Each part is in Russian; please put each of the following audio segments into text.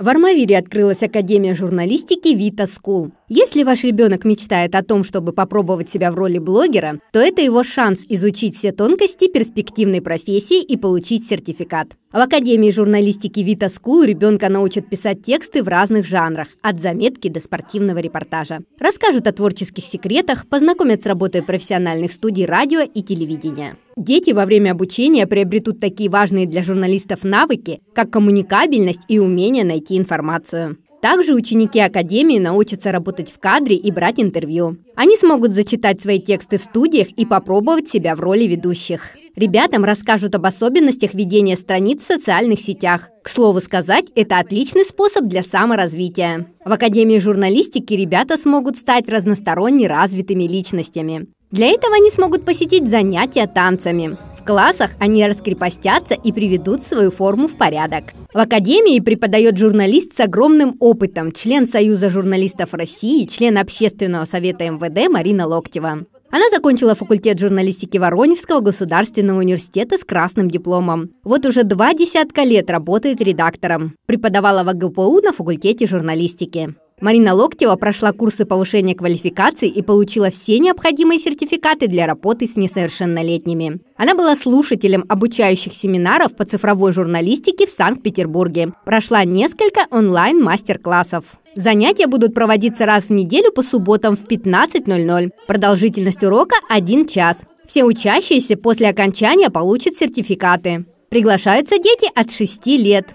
В Армавире открылась Академия журналистики Vita School. Если ваш ребенок мечтает о том, чтобы попробовать себя в роли блогера, то это его шанс изучить все тонкости перспективной профессии и получить сертификат. В Академии журналистики Vita School ребенка научат писать тексты в разных жанрах, от заметки до спортивного репортажа. Расскажут о творческих секретах, познакомят с работой профессиональных студий радио и телевидения. Дети во время обучения приобретут такие важные для журналистов навыки, как коммуникабельность и умение найти информацию. Также ученики Академии научатся работать в кадре и брать интервью. Они смогут зачитать свои тексты в студиях и попробовать себя в роли ведущих. Ребятам расскажут об особенностях ведения страниц в социальных сетях. К слову сказать, это отличный способ для саморазвития. В Академии журналистики ребята смогут стать разносторонне развитыми личностями. Для этого они смогут посетить занятия танцами. В классах они раскрепостятся и приведут свою форму в порядок. В академии преподает журналист с огромным опытом, член Союза журналистов России, член Общественного совета МВД Марина Локтева. Она закончила факультет журналистики Воронежского государственного университета с красным дипломом. Вот уже два десятка лет работает редактором. Преподавала в ГПУ на факультете журналистики. Марина Локтева прошла курсы повышения квалификации и получила все необходимые сертификаты для работы с несовершеннолетними. Она была слушателем обучающих семинаров по цифровой журналистике в Санкт-Петербурге. Прошла несколько онлайн-мастер-классов. Занятия будут проводиться раз в неделю по субботам в 15.00. Продолжительность урока 1 час. Все учащиеся после окончания получат сертификаты. Приглашаются дети от 6 лет.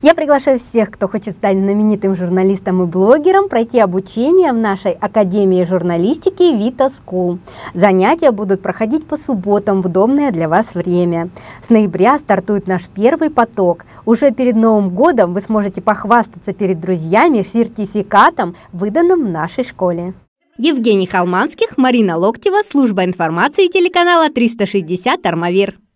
Я приглашаю всех, кто хочет стать знаменитым журналистом и блогером, пройти обучение в нашей Академии журналистики Vita School. Занятия будут проходить по субботам в удобное для вас время. С ноября стартует наш первый поток. Уже перед Новым годом вы сможете похвастаться перед друзьями сертификатом, выданным в нашей школе. Евгений Халманских, Марина Локтева, служба информации телеканала 360 «Армавир».